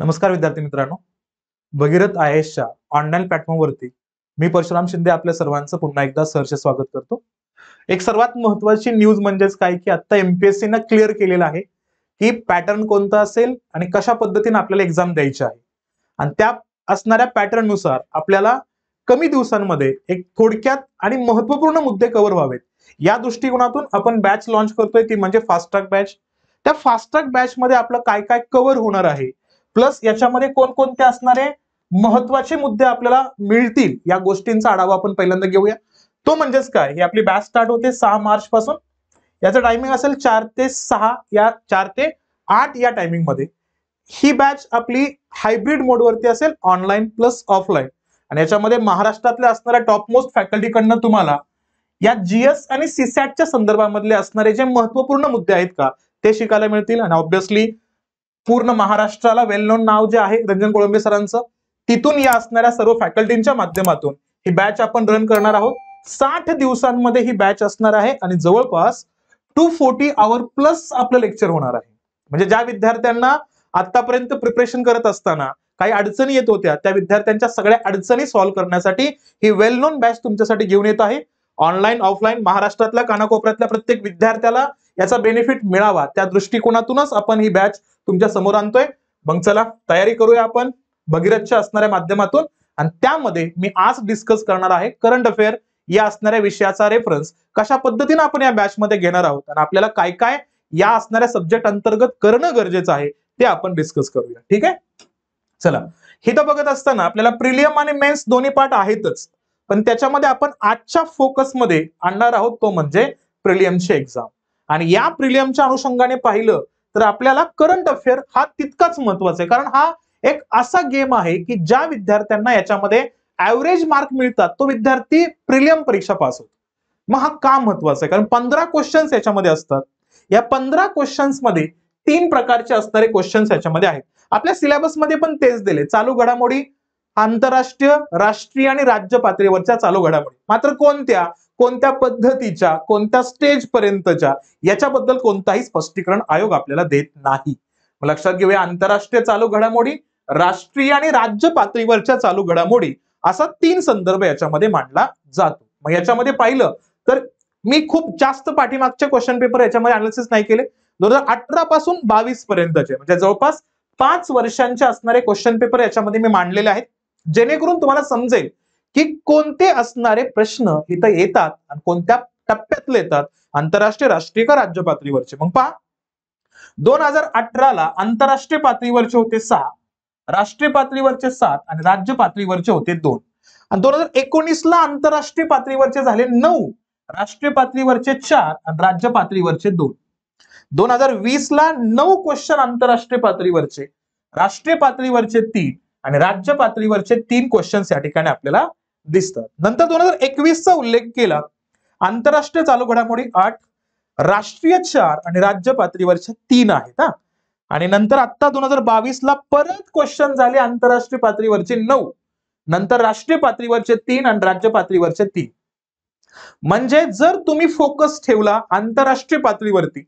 नमस्कार विद्यार्थी मित्रांनो भगीरथ आय एसच्या ऑनलाईन वरती मी परशुराम शिंदे आपल्या सर्वांचं पुन्हा एकदा सहर्ष स्वागत करतो एक सर्वात महत्वाची न्यूज म्हणजेच काय की आता एमपीएससी न क्लिअर केलेलं आहे की पॅटर्न कोणता असेल आणि कशा पद्धतीने आपल्याला एक्झाम द्यायची आहे आणि त्या असणाऱ्या पॅटर्ननुसार आपल्याला कमी दिवसांमध्ये एक थोडक्यात आणि महत्वपूर्ण मुद्दे कव्हर व्हावेत या दृष्टिकोनातून आपण बॅच लॉन्च करतोय ती म्हणजे फास्ट ट्रॅक बॅच त्या फास्ट ट्रॅक बॅच मध्ये आपलं काय काय कव्हर होणार आहे प्लस याच्यामध्ये कोणकोणते असणारे महत्वाचे मुद्दे आपल्याला मिळतील या गोष्टींचा आढावा आपण पहिल्यांदा घेऊया तो म्हणजेच काय ही आपली बॅच स्टार्ट होते सहा मार्च पासून याचं टायमिंग असेल चार ते सहा या चार ते आठ या टायमिंग मध्ये ही बॅच आपली हायब्रिड मोडवरती असेल ऑनलाईन प्लस ऑफलाईन आणि याच्यामध्ये महाराष्ट्रातल्या असणाऱ्या टॉप मोस्ट फॅकल्टीकडनं तुम्हाला या जीएस आणि सीसॅटच्या संदर्भामधले असणारे जे महत्वपूर्ण मुद्दे आहेत का ते शिकायला मिळतील आणि ऑब्विसली पूर्ण महाराष्ट्राला वेल नोन नाव जे आहे रंजन कोळंबे सरांचं तिथून या असणाऱ्या सर्व फॅकल्टींच्या माध्यमातून ही बॅच आपण रन करणार आहोत साठ दिवसांमध्ये ही बॅच असणार आहे आणि जवळपास टू फोर्टी आवर प्लस आपलं लेक्चर होणार आहे म्हणजे ज्या विद्यार्थ्यांना आतापर्यंत प्रिपरेशन करत असताना काही अडचणी येत होत्या त्या विद्यार्थ्यांच्या सगळ्या अडचणी सॉल्व्ह करण्यासाठी ही वेल नोन बॅच तुमच्यासाठी घेऊन येत आहे ऑनलाईन ऑफलाईन महाराष्ट्रातल्या कानाकोपऱ्यातल्या प्रत्येक विद्यार्थ्याला याचा बेनिफिट मिळावा त्या दृष्टिकोनातूनच आपण ही बॅच तुमच्या समोर आणतोय मग चला तयारी करूया आपण भगीरथच्या असणाऱ्या माध्यमातून आणि त्यामध्ये मी आज डिस्कस करणार आहे करंट अफेअर या असणाऱ्या विषयाचा रेफरन्स कशा पद्धतीने आपण या बॅचमध्ये घेणार आहोत आणि आपल्याला काय काय या असणाऱ्या सब्जेक्ट अंतर्गत करणं गरजेचं आहे ते आपण डिस्कस करूया ठीक आहे चला हे तर बघत असताना आपल्याला प्रिलियम आणि मेन्स दोन्ही पार्ट आहेतच पण त्याच्यामध्ये आपण आजच्या फोकसमध्ये आणणार आहोत तो म्हणजे प्रिलियमची एक्झाम आणि या प्रिलियमच्या अनुषंगाने पाहिलं तर आपल्याला करंट अफेअर हा तितकाच महत्वाचा आहे कारण हा एक असा गेम आहे की ज्या विद्यार्थ्यांना याच्यामध्ये ऍव्हरेज मार्क मिळतात तो विद्यार्थी प्रिलियम परीक्षा पास होतो मग हा का महत्वाचा आहे कारण पंधरा क्वेश्चन्स याच्यामध्ये असतात या पंधरा क्वेश्चन्समध्ये तीन प्रकारचे असणारे क्वेश्चन्स याच्यामध्ये आहेत आपल्या सिलेबसमध्ये पण तेच दिले चालू घडामोडी आंतरराष्ट्रीय राष्ट्रीय आणि राज्य पातळीवरच्या चालू घडामोडी मात्र कोणत्या कोणत्या पद्धतीच्या कोणत्या स्टेज पर्यंतच्या याच्याबद्दल कोणताही स्पष्टीकरण आयोग आपल्याला देत नाही लक्षात घेऊया आंतरराष्ट्रीय चालू घडामोडी राष्ट्रीय आणि राज्य पातळीवरच्या चालू घडामोडी असा तीन संदर्भ याच्यामध्ये मांडला जातो मग याच्यामध्ये पाहिलं तर मी खूप जास्त पाठीमागचे क्वेश्चन पेपर याच्यामध्ये अनालिसिस नाही केले दोन हजार अठरा पासून बावीस पर्यंतचे म्हणजे जवळपास पाच वर्षांचे असणारे क्वेश्चन पेपर याच्यामध्ये मी मांडलेले आहेत जेणेकरून तुम्हाला समजेल की कोणते असणारे प्रश्न इथं येतात आणि कोणत्या टप्प्यातले येतात आंतरराष्ट्रीय राष्ट्रीय का राज्य पातळीवरचे मग पहा दोन हजार अठराला आंतरराष्ट्रीय पातळीवरचे होते सहा राष्ट्रीय पातळीवरचे सात आणि राज्य पातळीवरचे होते दोन आणि दोन हजार एकोणीसला आंतरराष्ट्रीय पातळीवरचे झाले नऊ राष्ट्रीय पातळीवरचे चार आणि राज्य पातळीवरचे दोन दोन हजार वीसला ला नऊ क्वेश्चन आंतरराष्ट्रीय पातळीवरचे राष्ट्रीय पातळीवरचे तीन आणि राज्य पातळीवरचे तीन क्वेश्चन्स या ठिकाणी आपल्याला दिसतात नंतर दोन हजार एकवीसचा उल्लेख केला आंतरराष्ट्रीय चालू घडामोडी आठ राष्ट्रीय चार आणि राज्य पातळीवरचे तीन आहेत हा आणि नंतर आता दोन हजार बावीस ला परत क्वेश्चन झाले आंतरराष्ट्रीय पातळीवरचे नऊ नंतर राष्ट्रीय पातळीवरचे तीन आणि राज्य पातळीवरचे तीन म्हणजे जर तुम्ही फोकस ठेवला आंतरराष्ट्रीय पातळीवरती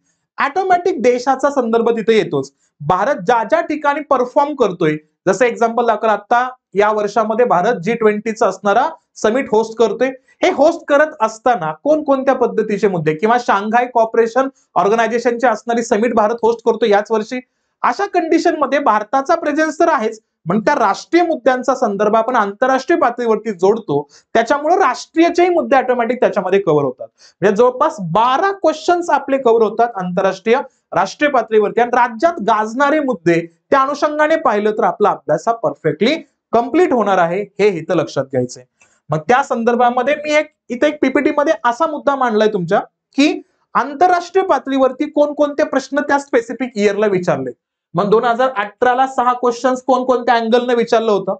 ऑटोमॅटिक देशाचा संदर्भ तिथे येतोच भारत ज्या ज्या ठिकाणी परफॉर्म करतोय जसं एक्झाम्पल दाखल आता या वर्षामध्ये भारत जी ट्वेंटीचा असणारा समिट होस्ट करतोय हे होस्ट करत असताना कोणकोणत्या पद्धतीचे मुद्दे किंवा शांघाय कॉपरेशन ऑर्गनायझेशनची असणारी समिट भारत होस्ट करतो याच वर्षी अशा कंडिशनमध्ये भारताचा प्रेझेन्स तर आहेच मग त्या राष्ट्रीय मुद्द्यांचा संदर्भ आपण आंतरराष्ट्रीय पातळीवरती जोडतो त्याच्यामुळे राष्ट्रीयचेही मुद्दे ऑटोमॅटिक त्याच्यामध्ये कव्हर होतात म्हणजे जवळपास बारा क्वेश्चन्स आपले कव्हर होतात आंतरराष्ट्रीय राष्ट्रीय पातळीवरती आणि राज्यात गाजणारे मुद्दे त्या अनुषंगाने पाहिलं तर आपला अभ्यास हा परफेक्टली कम्प्लीट होणार आहे हे इथं लक्षात घ्यायचंय मग त्या संदर्भामध्ये मी एक इथे एक पीपीटी मध्ये असा मुद्दा मांडलाय तुमच्या की आंतरराष्ट्रीय पातळीवरती कोणकोणते प्रश्न त्या स्पेसिफिक इयरला विचारले मग दोन हजार अठराला सहा क्वेश्चन्स कोणकोणत्या अँगलने विचारलं होतं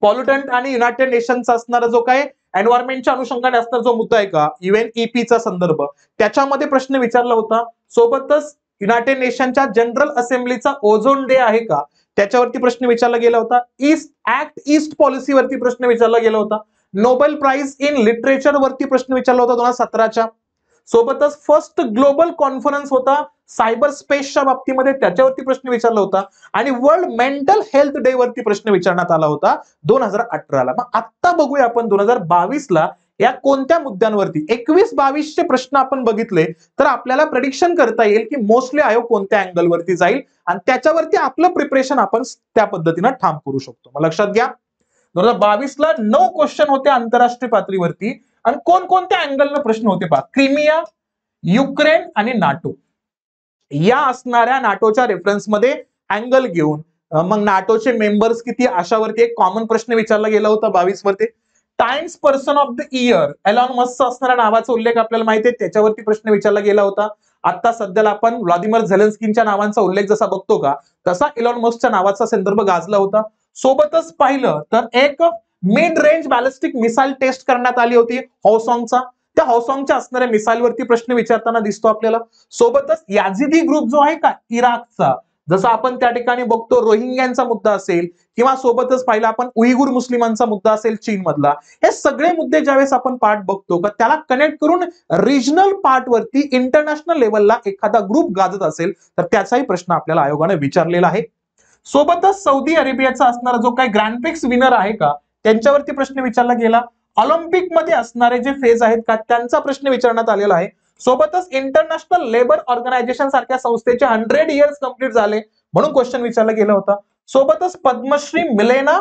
पॉल्युटंट आणि युनायटेड नेशनचा असणारा जो काय एन्व्हायरमेंटच्या अनुषंगाने असणारा जो मुद्दा आहे का युएन ईपीचा e संदर्भ त्याच्यामध्ये प्रश्न विचारला होता सोबतच युनायटेड नेशनच्या जनरल असेंब्लीचा ओझोन डे आहे का त्याच्यावरती प्रश्न विचारला गेला होता ईस्ट ऍक्ट ईस्ट पॉलिसीवरती प्रश्न विचारला गेला होता नोबेल प्राइज इन लिटरेचर वरती प्रश्न विचारला होता दोन हजार सतराच्या सोबतच फर्स्ट ग्लोबल कॉन्फरन्स होता सायबर स्पेसच्या बाबतीमध्ये त्याच्यावरती प्रश्न विचारला होता आणि वर्ल्ड मेंटल हेल्थ डे वरती प्रश्न विचारण्यात आला होता दोन हजार अठराला मग आत्ता बघूया आपण दोन हजार बावीसला या कोणत्या मुद्द्यांवरती एकवीस बावीसचे प्रश्न आपण बघितले तर आपल्याला प्रडिक्शन करता येईल की मोस्टली आयोग कोणत्या अँगलवरती जाईल आणि त्याच्यावरती आपलं प्रिपरेशन आपण त्या पद्धतीनं ठाम करू शकतो मग लक्षात घ्या दोन हजार बावीसला नऊ क्वेश्चन होते आंतरराष्ट्रीय पातळीवरती आणि कोणकोणत्या अँगलनं प्रश्न होते पहा क्रिमिया युक्रेन आणि नाटो या असणाऱ्या नाटोच्या रेफरन्समध्ये अँगल घेऊन मग नाटोचे मेंबर्स किती अशावरती एक कॉमन प्रश्न विचारला गेला होता बावीस वरती Times person of the year Elon Musk असणाऱ्या नावाचा उल्लेख आपल्याला माहिती आहे त्याच्यावरती प्रश्न विचारला गेला होता आता सध्याला आपण व्लादिमीर झेलेन्स्कींच्या नावांचा उल्लेख जसा बघतो का तसा एलॉन मस्कच्या नावाचा संदर्भ गाजला होता सोबतच पाहिलं तर एक mid range ballistic missile test करण्यात आली होती हौसॉंगचा त्या हॉसॉंगच्या असणाऱ्या मिसाईलवरती प्रश्न विचारताना दिसतो आपल्याला सोबतच याझिदी ग्रुप जो आहे का इराकचा जसं आपण त्या ठिकाणी बघतो रोहिंग्यांचा मुद्दा असेल किंवा सोबतच पाहिलं आपण उईगुर मुस्लिमांचा मुद्दा असेल चीन मधला हे सगळे मुद्दे ज्यावेळेस आपण पार्ट बघतो का त्याला कनेक्ट करून रिजनल पार्टवरती इंटरनॅशनल लेवलला एखादा ग्रुप गाजत असेल तर त्याचाही प्रश्न आपल्याला आयोगाने विचारलेला आहे सोबतच सौदी अरेबियाचा असणारा जो काही ग्रँडपिक्स विनर आहे का त्यांच्यावरती प्रश्न विचारला गेला ऑलिम्पिक मध्ये असणारे जे फेज आहेत का त्यांचा प्रश्न विचारण्यात आलेला आहे सोबतच इंटरनॅशनल लेबर ऑर्गनायझेशन सारख्या संस्थेचे हंड्रेड इयर्स कम्प्लीट झाले म्हणून क्वेश्चन विचारला गेला होता सोबतच पद्मश्री मिलेना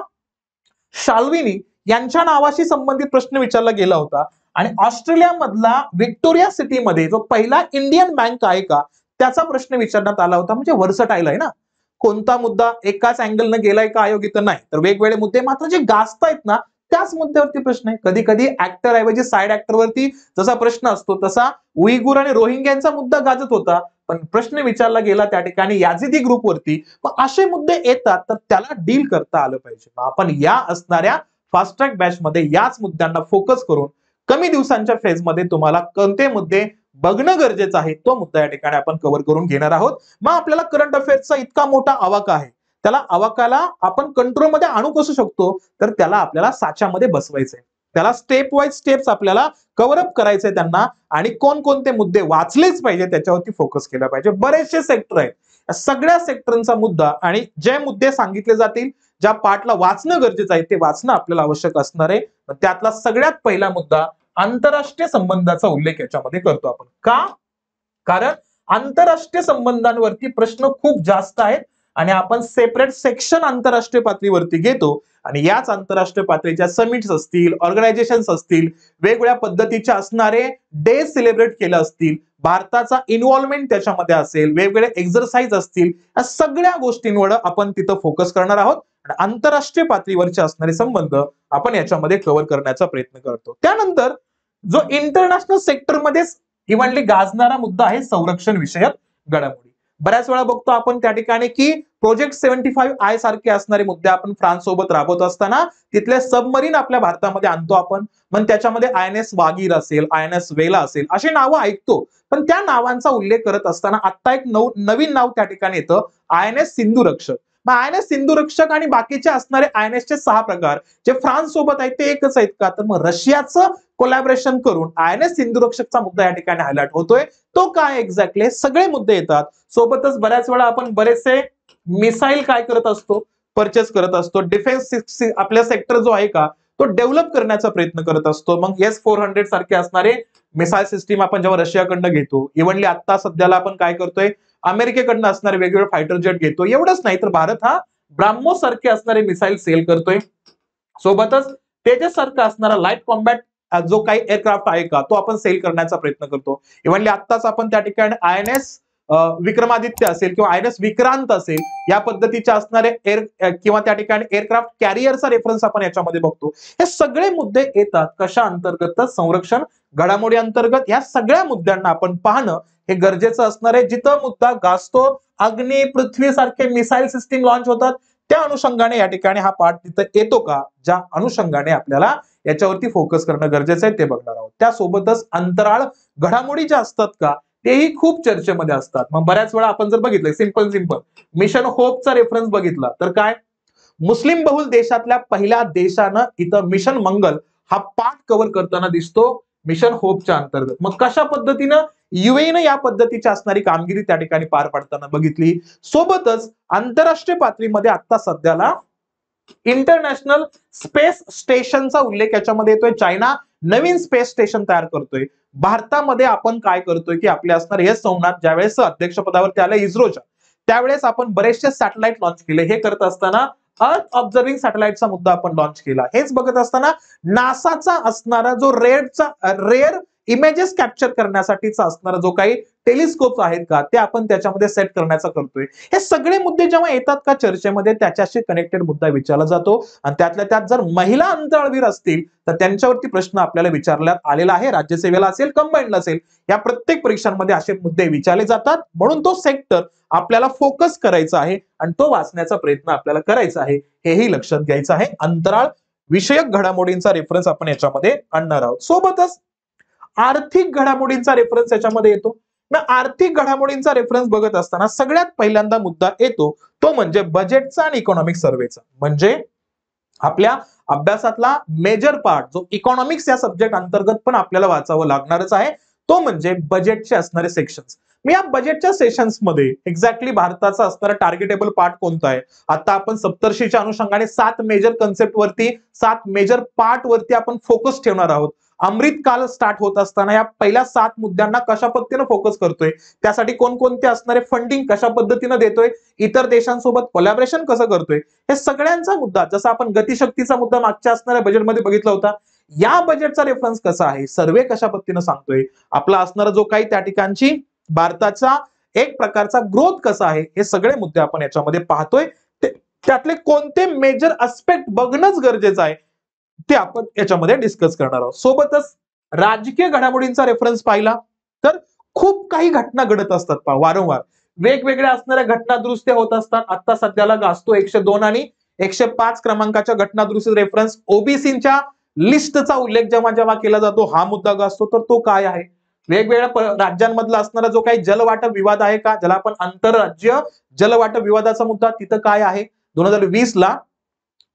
शाल्विनी यांच्या नावाशी संबंधित प्रश्न विचारला गेला होता आणि ऑस्ट्रेलियामधला व्हिक्टोरिया सिटीमध्ये जो पहिला इंडियन बँक आहे का त्याचा प्रश्न विचारण्यात आला होता म्हणजे वर्सटाईल आहे ना कोणता मुद्दा एकाच अँगलनं गेलाय का आयोग इथं नाही तर वेगवेगळे मुद्दे मात्र जे गाजतायत ना त्याच मुद्द्यावरती प्रश्न आहे कधी कधी ऍक्टर ऐवजी साईड ऍक्टरवरती जसा प्रश्न असतो तसा उईगुर आणि रोहिंग्यांचा मुद्दा गाजत होता पण प्रश्न विचारला गेला त्या ठिकाणी याझिदी ग्रुपवरती पण असे मुद्दे येतात तर त्याला डील करता आलं पाहिजे आपण या असणाऱ्या फास्ट्रॅक बॅच मध्ये याच मुद्द्यांना फोकस करून कमी दिवसांच्या फेजमध्ये तुम्हाला कोणते मुद्दे बघणं गरजेचं आहे तो मुद्दा या ठिकाणी आपण कव्हर करून घेणार आहोत मग आपल्याला करंट अफेअर्सचा इतका मोठा आवाका आहे त्याला आवाकाला आपण कंट्रोलमध्ये आणू कसू शकतो तर त्याला आपल्याला साच्यामध्ये बसवायचंय त्याला स्टेप वाईज स्टेप आपल्याला कव्हरअप करायचंय त्यांना आणि कोणकोणते मुद्दे वाचलेच पाहिजे त्याच्यावरती फोकस केला पाहिजे बरेचसे सेक्टर आहेत या सगळ्या सेक्टरांचा मुद्दा आणि जे मुद्दे सांगितले जातील ज्या पाठला वाचणं गरजेचं आहे ते वाचणं आपल्याला आवश्यक असणार आहे त्यातला सगळ्यात पहिला मुद्दा आंतरराष्ट्रीय संबंधाचा उल्लेख याच्यामध्ये करतो आपण का कारण आंतरराष्ट्रीय संबंधांवरती प्रश्न खूप जास्त आहेत आणि आपण सेपरेट सेक्शन आंतरराष्ट्रीय पातळीवरती घेतो आणि याच आंतरराष्ट्रीय पातळीच्या समिट्स असतील ऑर्गनायझेशन्स असतील वेगवेगळ्या पद्धतीचे असणारे डे सेलिब्रेट केले असतील भारताचा इन्व्हॉल्वमेंट त्याच्यामध्ये असेल वेगवेगळे एक्झरसाइज असतील या सगळ्या गोष्टींवर आपण तिथं फोकस करणार आहोत आणि आंतरराष्ट्रीय पातळीवरचे असणारे संबंध आपण याच्यामध्ये कव्हर करण्याचा प्रयत्न करतो त्यानंतर जो इंटरनॅशनल सेक्टरमध्येच इव्हनली गाजणारा मुद्दा आहे संरक्षण विषयक घडामोडी बऱ्याच वेळा बघतो आपण त्या ठिकाणी की प्रोजेक्ट सेव्हन्टी फाईव्ह आय सारखे असणारे मुद्दे आपण फ्रान्स सोबत राबवत असताना तिथले सबमरीन आपल्या भारतामध्ये आणतो आपण मग त्याच्यामध्ये आय एन एस वागीर असेल आय एन एस वेला असेल अशी नावं ऐकतो पण त्या नावांचा उल्लेख करत असताना आत्ता एक नऊ नवीन नाव त्या ठिकाणी येतं I N S Sindhurakshak INS Sindhurakshak आणि बाकीचे असणारे आयएनएसचे सहा प्रकार जे फ्रान्स सोबत आहेत ते एकच आहेत का तर मग रशियाचं कोलॅबरेशन करून आयएनएस सिंधुरक्षकचा मुद्दा या ठिकाणी हायलाइट होतोय तो काय एक्झॅक्टली सगळे मुद्दे येतात सोबतच बऱ्याच वेळा आपण बरेचसे मिसाईल काय करत असतो परचेस करत असतो डिफेन्स आपल्या सेक्टर जो आहे का तो डेव्हलप करण्याचा प्रयत्न करत असतो मग एस फोर हंड्रेड सारखे असणारे मिसाईल सिस्टीम आपण जेव्हा रशियाकडनं घेतो इव्हनली आता सध्याला आपण काय करतोय अमेरिकेकडनं असणारे वेगवेगळे फायटर जेट घेतो एवढंच नाही तर भारत हा ब्राह्मो सारखे असणारे मिसाईल सेल करतोय सोबतच तेजस सारखा असणारा लाईट कॉम्बॅट जो काही एअरक्राफ्ट आहे का तो आपण सेल करण्याचा प्रयत्न करतो इव्हनली आत्ताच आपण त्या ठिकाणी आय एन एस विक्रमादित्य असेल किंवा आय एन एस विक्रांत असेल या पद्धतीचे असणारे एअर किंवा त्या ठिकाणी एअरक्राफ्ट कॅरियरचा रेफरन्स आपण याच्यामध्ये बघतो हे सगळे मुद्दे येतात कशा अंतर्गत संरक्षण घडामोडी अंतर्गत या सगळ्या मुद्द्यांना आपण पाहणं हे गरजेचं असणार आहे जिथं मुद्दा गाजतो अग्नी पृथ्वी सारखे मिसाईल सिस्टीम लॉन्च होतात त्या अनुषंगाने या ठिकाणी हा पाठ तिथं येतो का ज्या अनुषंगाने आपल्याला याच्यावरती फोकस करणं गरजेचं आहे ते बघणार आहोत त्यासोबतच अंतराळ घडामोडी ज्या असतात का तेही खूप चर्चेमध्ये असतात मग बऱ्याच वेळा आपण जर बघितलं सिंपल सिंपल मिशन होपचा रेफरन्स बघितला तर काय मुस्लिम बहुल देशातल्या पहिल्या देशानं इथं मिशन मंगल हा पाठ कव्हर करताना दिसतो मिशन होपच्या अंतर्गत मग कशा पद्धतीनं ने या पद्धतीची असणारी कामगिरी त्या ठिकाणी पार पाडताना बघितली सोबतच आंतरराष्ट्रीय पातळीमध्ये आता सध्याला इंटरनॅशनल स्पेस स्टेशनचा उल्लेख याच्यामध्ये येतोय चायना नवीन स्पेस स्टेशन तयार करतोय भारतामध्ये आपण काय करतोय की आपले असणार हे सोमनाथ ज्यावेळेस अध्यक्षपदावरती आले इस्रोच्या त्यावेळेस आपण बरेचसे सॅटेलाइट लॉन्च केले हे करत असताना अर्थ ऑब्झर्विंग सॅटेलाइटचा मुद्दा आपण लॉन्च केला हेच बघत असताना नासाचा असणारा जो रेडचा रेअर इमेजेस कॅप्चर करण्यासाठीचा असणारा जो काही टेलिस्कोप आहेत का ते आपण त्याच्यामध्ये सेट करण्याचा करतोय हे सगळे मुद्दे जेव्हा येतात का चर्चेमध्ये त्याच्याशी कनेक्टेड मुद्दा विचारला जातो आणि त्यातल्या त्यात जर महिला अंतराळवीर असतील तर त्यांच्यावरती प्रश्न आपल्याला विचारण्यात आलेला आहे राज्यसेवेला असेल कंबाईंडला असेल या प्रत्येक परीक्षांमध्ये असे मुद्दे विचारले जातात म्हणून तो सेक्टर आपल्याला फोकस करायचा आहे आणि तो वाचण्याचा प्रयत्न आपल्याला करायचा आहे हेही लक्षात घ्यायचं आहे अंतराळ विषयक घडामोडींचा रेफरन्स आपण याच्यामध्ये आणणार आहोत सोबतच आर्थिक घडामोडींचा रेफरन्स याच्यामध्ये येतो ना आर्थिक घडामोडींचा रेफरन्स बघत असताना सगळ्यात पहिल्यांदा मुद्दा येतो तो म्हणजे बजेटचा आणि इकॉनॉमिक सर्वेचा म्हणजे आपल्या अभ्यासातला मेजर पार्ट जो इकॉनॉमिक्स या सब्जेक्ट अंतर्गत पण आपल्याला वाचावं लागणारच आहे तो म्हणजे बजेटचे असणारे सेक्शन्स मी या बजेटच्या सेशन्समध्ये एक्झॅक्टली भारताचा असणारा टार्गेटेबल पार्ट कोणता आहे आता आपण सप्तर्षीच्या अनुषंगाने सात मेजर कन्सेप्ट वरती सात मेजर पार्ट वरती आपण फोकस ठेवणार आहोत अमृत काल स्टार्ट होत असताना या पहिल्या सात मुद्द्यांना कशा पद्धतीनं फोकस करतोय त्यासाठी कोणकोणते असणारे फंडिंग कशा पद्धतीनं देतोय इतर देशांसोबत कोलॅबरेशन कसं करतोय हे सगळ्यांचा मुद्दा जसा आपण गतिशक्तीचा मुद्दा मागच्या असणाऱ्या बजेटमध्ये बघितला होता या बजेटचा रेफरन्स कसा आहे सर्वे कशा पद्धतीनं सांगतोय आपला असणारा जो काही त्या ठिकाणची भारताचा एक प्रकारचा ग्रोथ कसा आहे हे सगळे मुद्दे आपण याच्यामध्ये पाहतोय त्यातले कोणते मेजर अस्पेक्ट बघणंच गरजेचं आहे ते आपण याच्यामध्ये डिस्कस करणार आहोत सोबतच राजकीय घडामोडींचा रेफरन्स पाहिला तर खूप काही घटना घडत असतात पा वारंवार वेगवेगळ्या असणाऱ्या घटना दुरुस्त्या होत असतात आता सध्याला गाजतो एकशे दोन आणि एकशे पाच क्रमांकाच्या घटना दुरुस्ती रेफरन्स ओबीसीच्या लिस्टचा उल्लेख जेव्हा जेव्हा केला जातो हा मुद्दा गाजतो तर तो काय आहे वेगवेगळ्या राज्यांमधला असणारा जो काही जलवाटप विवाद आहे का ज्याला आपण आंतरराज्य जलवाटप विवादाचा मुद्दा तिथं काय आहे दोन हजार वीस ला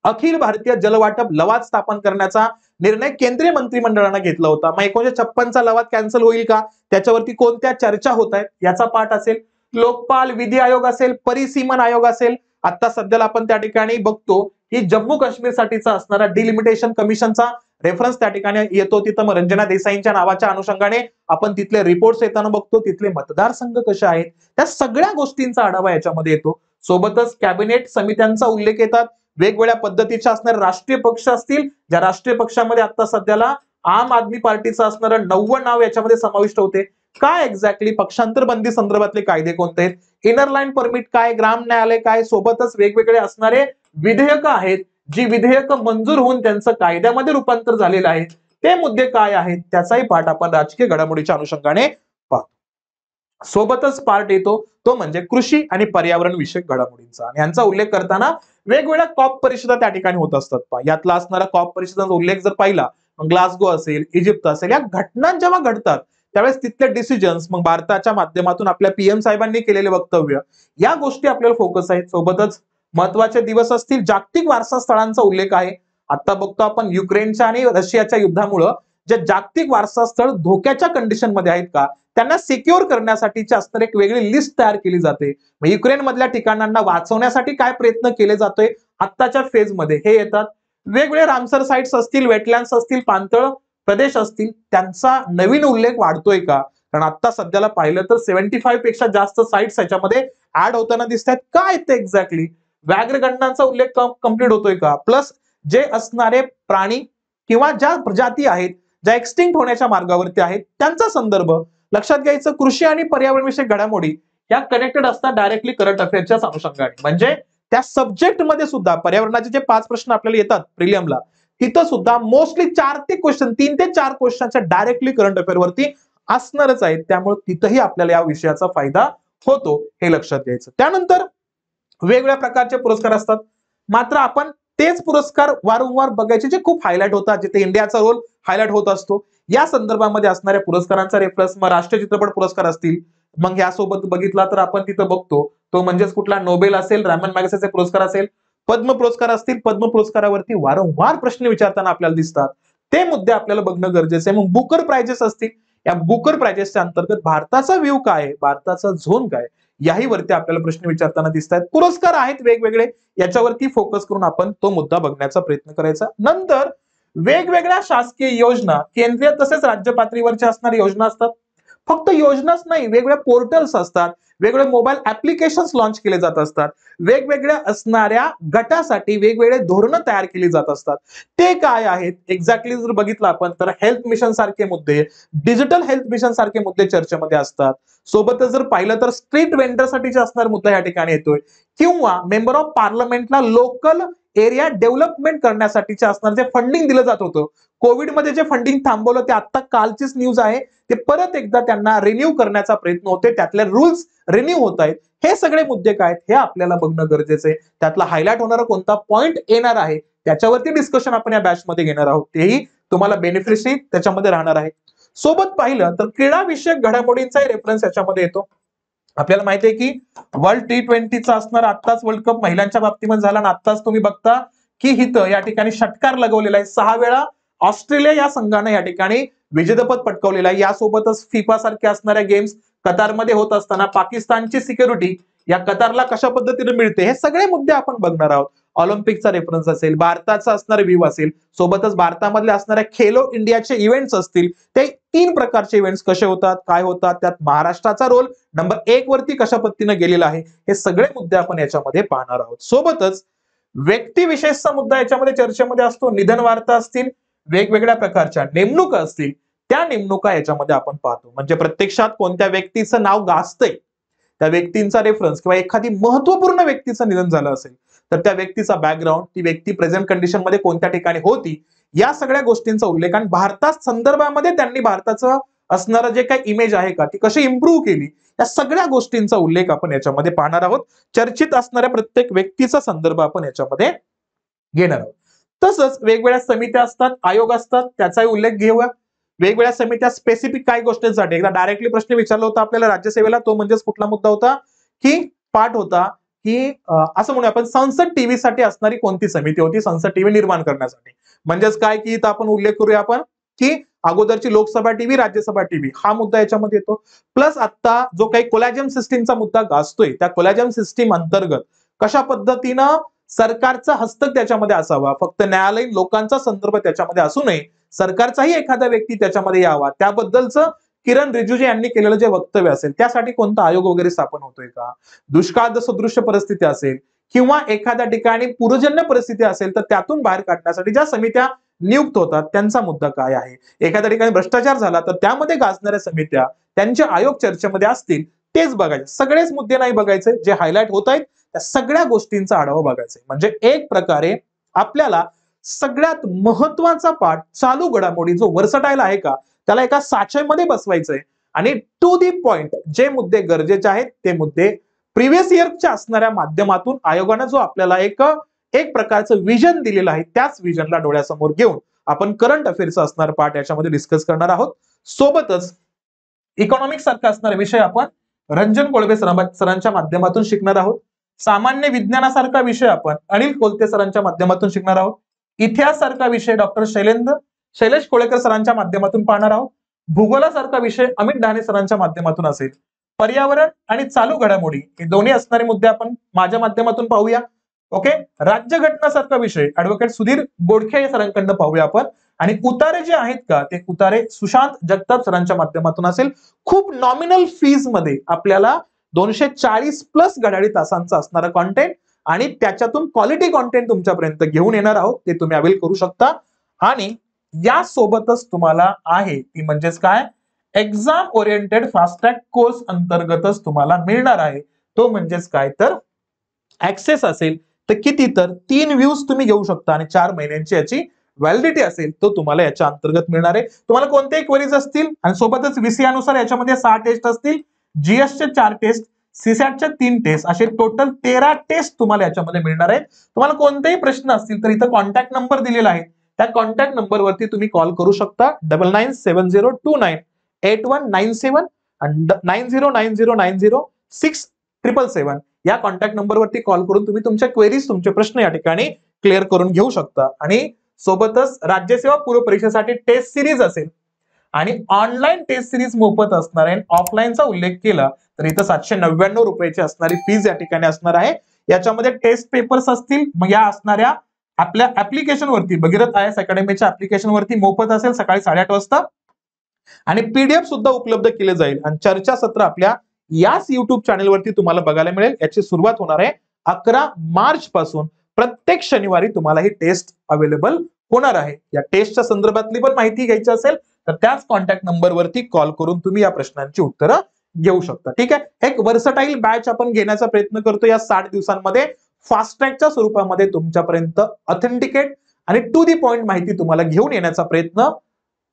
अखिल भारतीय जलवाटप लवाद स्थापन करण्याचा निर्णय केंद्रीय मंत्रिमंडळानं घेतला होता मग एकोणीशे छप्पनचा लवाद कॅन्सल होईल का त्याच्यावरती कोणत्या चर्चा होत आहेत याचा पाठ असेल लोकपाल विधी आयोग असेल परिसीमन आयोग असेल आता सध्याला आपण त्या ठिकाणी बघतो की जम्मू काश्मीरसाठीचा असणारा डिलिमिटेशन कमिशनचा रेफरन्स त्या ठिकाणी येतो तिथं मग रंजना देसाईंच्या नावाच्या अनुषंगाने आपण तिथले रिपोर्ट्स येताना बघतो तिथले मतदारसंघ कसे आहेत त्या सगळ्या गोष्टींचा आढावा याच्यामध्ये येतो सोबतच कॅबिनेट समित्यांचा उल्लेख येतात वेगवेगळ्या पद्धतीच्या असणारे राष्ट्रीय पक्ष असतील ज्या राष्ट्रीय पक्षामध्ये आता सध्याला आम आदमी पार्टीचं असणारं नव्वद नाव याच्यामध्ये समाविष्ट होते काय एक्झॅक्टली पक्षांतर बंदी संदर्भातले कायदे कोणते आहेत इनर लाईन परमिट काय ग्राम न्यायालय काय सोबतच वेगवेगळे असणारे विधेयक आहेत जी विधेयक मंजूर होऊन त्यांचं कायद्यामध्ये रूपांतर झालेलं आहे ते मुद्दे काय आहेत त्याचाही पाठ आपण राजकीय घडामोडीच्या अनुषंगाने पाहतो सोबतच पार्ट येतो तो म्हणजे कृषी आणि पर्यावरण विषयक घडामोडींचा यांचा उल्लेख करताना वेगवेगळ्या कॉप परिषदा त्या ठिकाणी होत असतात यातला असणारा कॉप परिषदांचा उल्लेख जर पाहिला ग्लासगो असेल इजिप्त असेल या घटना जेव्हा घडतात त्यावेळेस तिथले डिसिजन्स मग भारताच्या माध्यमातून आपल्या पीएम साहेबांनी केलेले वक्तव्य या गोष्टी आपल्याला फोकस आहेत सोबतच महत्वाचे दिवस असतील जागतिक वारसा स्थळांचा उल्लेख आहे आता बघतो आपण युक्रेनच्या आणि रशियाच्या युद्धामुळं जे जागतिक वारसा स्थळ धोक्याच्या कंडिशनमध्ये आहेत का त्यांना सिक्युअर करण्यासाठीची असणारी एक वेगळी लिस्ट तयार केली जाते युक्रेन मधल्या ठिकाणांना वाचवण्यासाठी काय प्रयत्न केले जातोय आत्ताच्या फेजमध्ये हे येतात वेगवेगळे रामसर साईट्स असतील वेटलँड्स असतील पाणथळ प्रदेश असतील त्यांचा नवीन उल्लेख वाढतोय का कारण आता सध्याला पाहिलं तर सेव्हन्टी फाईव्ह पेक्षा जास्त साईट्स याच्यामध्ये ऍड होताना दिसत आहेत काय ते एक्झॅक्टली व्याघ्रगणनांचा उल्लेख कम्प्लीट होतोय का प्लस जे असणारे प्राणी किंवा ज्या प्रजाती आहेत ज्या एक्सटिंक्ट होण्याच्या मार्गावरती आहेत त्यांचा संदर्भ लक्षात घ्यायचं कृषी आणि पर्यावरण विषयक घडामोडी या कनेक्टेड असतात डायरेक्टली करंट अफेअर्सच्या अनुषंगाने म्हणजे त्या सब्जेक्ट मध्ये सुद्धा पर्यावरणाचे जे पाच प्रश्न आपल्याला येतात प्रिलियमला तिथं सुद्धा मोस्टली चार ते क्वेश्चन तीन ते चार क्वेश्चनच्या डायरेक्टली करंट अफेअरवरती असणारच आहेत त्यामुळे तिथंही आपल्याला या विषयाचा फायदा होतो हे लक्षात घ्यायचं त्यानंतर वेगवेगळ्या प्रकारचे पुरस्कार असतात मात्र आपण तेच पुरस्कार वारंवार बघायचे जे खूप हायलाईट होतात जिथे इंडियाचा रोल हायलाइट होत असतो या संदर्भामध्ये असणाऱ्या पुरस्कारांचा रेफरन्स मग राष्ट्रीय चित्रपट पुरस्कार असतील मग यासोबत बघितला तर आपण तिथं बघतो तो म्हणजेच कुठला नोबेल असेल रॅमन मॅगसेचे पुरस्कार असेल पद्म पुरस्कार असतील पद्म पुरस्कारावरती वारंवार प्रश्न विचारताना आपल्याला दिसतात ते मुद्दे आपल्याला बघणं गरजेचं आहे मग बुकर प्राइजेस असतील या बुकर प्रायजेसच्या अंतर्गत भारताचा व्ह्यू काय भारताचा झोन काय याही वरती आपल्याला प्रश्न विचारताना दिसत आहेत पुरस्कार आहेत वेगवेगळे याच्यावरती फोकस करून आपण तो मुद्दा बघण्याचा प्रयत्न करायचा नंतर वेगवेगळ्या शासकीय योजना केंद्रीय तसेच राज्य पातळीवरच्या असणाऱ्या योजना असतात फक्त योजनाच नाही वेगवेगळ्या पोर्टल्स असतात वेगवेगळे मोबाईल ऍप्लिकेशन्स लॉन्च केले जात असतात वेगवेगळ्या असणाऱ्या गटासाठी वेगवेगळे धोरणं तयार केली जात असतात ते काय आहेत एक्झॅक्टली जर बघितलं आपण तर हेल्थ मिशन सारखे मुद्दे डिजिटल हेल्थ मिशन सारखे मुद्दे चर्चेमध्ये असतात सोबतच जर पाहिलं तर स्ट्रीट साठीचे असणारे मुद्दा या ठिकाणी येतोय किंवा मेंबर ऑफ पार्लमेंटला लोकल एरिया डेव्हलपमेंट करण्यासाठीचे असणार जे फंडिंग दिलं जात होतं कोविडमध्ये जे फंडिंग थांबवलं ते आत्ता कालचीच न्यूज आहे ते परत एकदा त्यांना रिन्यू करण्याचा प्रयत्न होते त्यातले रूल्स रिन्यू होत आहेत हे सगळे मुद्दे काय आहेत हे आपल्याला बघणं गरजेचं आहे त्यातला हायलाइट होणारा कोणता पॉईंट येणार आहे त्याच्यावरती डिस्कशन आपण या बॅचमध्ये घेणार आहोत तेही तुम्हाला बेनिफिशरी त्याच्यामध्ये राहणार आहे सोबत पाहिलं तर क्रीडाविषयक घडामोडींचाही रेफरन्स याच्यामध्ये येतो आपल्याला माहिती आहे की वर्ल्ड टी ट्वेंटीचा असणार आत्ताच वर्ल्ड कप महिलांच्या बाबतीमध्ये झाला आणि आत्ताच तुम्ही बघता की हिथं या ठिकाणी षटकार लगवलेला आहे सहा वेळा ऑस्ट्रेलिया या संघानं या ठिकाणी विजेतेपद पटकवलेलं आहे यासोबतच फिफा सारख्या असणाऱ्या गेम्स कतारमध्ये होत असताना पाकिस्तानची सिक्युरिटी या कतारला कशा पद्धतीने मिळते हे सगळे मुद्दे आपण बघणार आहोत ऑलिम्पिकचा रेफरन्स असेल भारताचा असणारा व्ह्यू असेल सोबतच भारतामधल्या असणाऱ्या खेलो इंडियाचे इव्हेंट्स असतील ते तीन प्रकारचे इव्हेंट्स कसे होतात काय होतात त्यात महाराष्ट्राचा रोल नंबर एक वरती कशा पद्धतीनं गेलेला आहे हे सगळे मुद्दे आपण याच्यामध्ये पाहणार आहोत सोबतच व्यक्तिविशेषचा मुद्दा याच्यामध्ये चर्चेमध्ये असतो निधन वार्ता असतील वेगवेगळ्या प्रकारच्या नेमणुका असतील त्या नेमणुका याच्यामध्ये आपण पाहतो म्हणजे प्रत्यक्षात कोणत्या व्यक्तीचं नाव गाजतंय त्या व्यक्तींचा रेफरन्स किंवा एखादी महत्वपूर्ण व्यक्तीचं निधन झालं असेल तर त्या व्यक्तीचा बॅकग्राऊंड ती व्यक्ती प्रेझेंट कंडिशनमध्ये कोणत्या ठिकाणी होती या सगळ्या गोष्टींचा उल्लेख आणि भारतात संदर्भामध्ये त्यांनी भारताचं असणारं जे काही इमेज आहे का ती कशी इम्प्रूव्ह केली या सगळ्या गोष्टींचा उल्लेख आपण याच्यामध्ये पाहणार आहोत चर्चित असणाऱ्या प्रत्येक व्यक्तीचा संदर्भ आपण याच्यामध्ये घेणार आहोत तसंच वेगवेगळ्या समित्या असतात आयोग असतात त्याचाही उल्लेख घेऊया वेगवेगळ्या समित्या स्पेसिफिक काही गोष्टींसाठी एकदा डायरेक्टली प्रश्न विचारला होता आपल्याला राज्यसेवेला तो म्हणजेच कुठला मुद्दा होता की पाठ होता की असं म्हणूया आपण संसद टीव्ही साठी असणारी कोणती समिती होती संसद टीव्ही निर्माण करण्यासाठी म्हणजेच काय की इथं आपण उल्लेख करूया आपण की अगोदरची लोकसभा टीव्ही राज्यसभा टीव्ही हा मुद्दा याच्यामध्ये येतो प्लस आता जो काही कोलॅजियम सिस्टीमचा मुद्दा गाजतोय त्या कोलॅजियम सिस्टीम अंतर्गत कशा पद्धतीनं सरकारचा हस्तक त्याच्यामध्ये असावा फक्त न्यायालयीन लोकांचा संदर्भ त्याच्यामध्ये असू नये सरकारचाही एखादा व्यक्ती त्याच्यामध्ये यावा त्याबद्दलचं किरण रिजिजू यांनी केलेलं जे वक्तव्य असेल त्यासाठी कोणता आयोग वगैरे स्थापन होतोय का दुष्काळ सदृश्य परिस्थिती असेल किंवा एखाद्या ठिकाणी पूर्वजन्य परिस्थिती असेल तर त्यातून बाहेर काढण्यासाठी ज्या समित्या नियुक्त होतात त्यांचा मुद्दा काय आहे एखाद्या ठिकाणी भ्रष्टाचार झाला तर त्यामध्ये गाजणाऱ्या समित्या त्यांचे आयोग चर्चेमध्ये असतील तेच बघायचे सगळेच मुद्दे नाही बघायचे जे हायलाईट होत आहेत त्या सगळ्या गोष्टींचा आढावा बघायचा म्हणजे एक प्रकारे आपल्याला सगळ्यात महत्वाचा पाठ चालू घडामोडी जो वरसटायला आहे का त्याला एका साचेमध्ये बसवायचंय आणि टू दी पॉइंट जे मुद्दे गरजेचे आहेत ते मुद्दे प्रिव्हियस इयरच्या असणाऱ्या माध्यमातून आयोगानं जो आपल्याला एक एक प्रकारचं विजन दिलेलं आहे त्याच विजनला डोळ्यासमोर घेऊन आपण करंट चा असणार पार्ट याच्यामध्ये डिस्कस करणार आहोत सोबतच इकॉनॉमिक सारखा असणारा विषय आपण रंजन कोळबे सरांच्या माध्यमातून शिकणार आहोत सामान्य विज्ञानासारखा विषय आपण अनिल कोलते सरांच्या माध्यमातून शिकणार आहोत इतिहास सारखा विषय डॉक्टर शैलेंद्र शैलेश कोळेकर सरांच्या माध्यमातून पाहणार आहोत भूगोलासारखा विषय अमित डहाणे सरांच्या माध्यमातून असेल पर्यावरण आणि चालू घडामोडी हे दोन्ही असणारे मुद्दे आपण माझ्या माध्यमातून पाहूया ओके राज्य घटनासारखा विषय ऍडव्होकेट सुधीर गोडखे या सरांकडनं पाहूया आपण आणि उतारे जे आहेत का ते उतारे सुशांत जगताप सरांच्या माध्यमातून असेल खूप नॉमिनल फीज मध्ये आपल्याला दोनशे चाळीस प्लस घड्याळी तासांचा असणारा कॉन्टेंट आणि त्याच्यातून क्वालिटी कॉन्टेंट तुमच्यापर्यंत घेऊन येणार आहोत ते तुम्ही अवेल करू शकता आणि या सोबतच तुम्हाला आहे ती म्हणजेच काय एक्झाम ओरिएंटेड फास्ट्रॅक कोर्स अंतर्गतच तुम्हाला मिळणार आहे तो म्हणजेच काय तर ऍक्सेस असेल तर किती तर तीन व्ह्यूज तुम्ही घेऊ शकता आणि चार महिन्यांची याची व्हॅलिडिटी असेल तो तुम्हाला याच्या अंतर्गत मिळणार आहे तुम्हाला कोणत्याही क्वेरीज असतील आणि सोबतच नुसार याच्यामध्ये सहा टेस्ट असतील जीएसचे चार टेस्ट सीसॅटच्या तीन टेस्ट असे टोटल तेरा टेस्ट तुम्हाला याच्यामध्ये मिळणार आहेत तुम्हाला कोणतेही प्रश्न असतील तर इथं कॉन्टॅक्ट नंबर दिलेला आहे त्या कॉन्टॅक्ट नंबरवरती तुम्ही कॉल करू शकता double nine seven zero two nine eight one nine seven nine zero nine zero nine zero six triple seven या कॉन्टॅक्ट नंबरवरती कॉल करून तुम्ही तुमच्या क्वेरीज तुमचे प्रश्न या ठिकाणी क्लिअर करून घेऊ शकता आणि सोबतच राज्यसेवा पूर्व परीक्षेसाठी टेस्ट सिरीज असेल आणि ऑनलाईन टेस्ट सिरीज मोफत असणार आहे ऑफलाईनचा उल्लेख केला तर इथं सातशे नव्याण्णव रुपयाची असणारी फीज या ठिकाणी असणार आहे याच्यामध्ये टेस्ट पेपर्स असतील मग या असणाऱ्या आपल्या ऍप्लिकेशनवरती भगीरथ आय एस अकॅडमीच्या ऍप्लिकेशनवरती मोफत असेल सकाळी साडेआठ वाजता आणि पीडीएफ सुद्धा उपलब्ध केले जाईल आणि चर्चा सत्र आपल्या याच युट्यूब चॅनेलवरती तुम्हाला बघायला मिळेल याची सुरुवात होणार आहे अकरा मार्च पासून प्रत्येक शनिवारी तुम्हाला ही टेस्ट अवेलेबल होणार आहे या टेस्टच्या संदर्भातली पण माहिती घ्यायची असेल तर त्याच कॉन्टॅक्ट नंबरवरती कॉल करून तुम्ही या प्रश्नांची उत्तरं घेऊ शकता ठीक आहे एक वर्सटाईल बॅच आपण घेण्याचा प्रयत्न करतो या साठ दिवसांमध्ये फास्टॅगच्या स्वरूपामध्ये तुमच्यापर्यंत ऑथेंटिकेट आणि टू दी पॉइंट माहिती तुम्हाला घेऊन येण्याचा प्रयत्न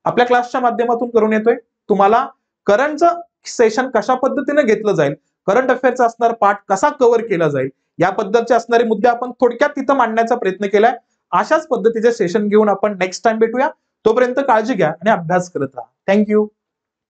आपल्या क्लासच्या माध्यमातून करून येतोय तुम्हाला करंटचं सेशन कशा पद्धतीने घेतलं जाईल करंट अफेअरचा असणार पार्ट कसा कव्हर केला जाईल या पद्धतीचे असणारे मुद्दे आपण थोडक्यात तिथं मांडण्याचा प्रयत्न केलाय अशाच पद्धतीचे सेशन घेऊन आपण नेक्स्ट टाइम भेटूया तोपर्यंत काळजी घ्या आणि अभ्यास करत राहा थँक्यू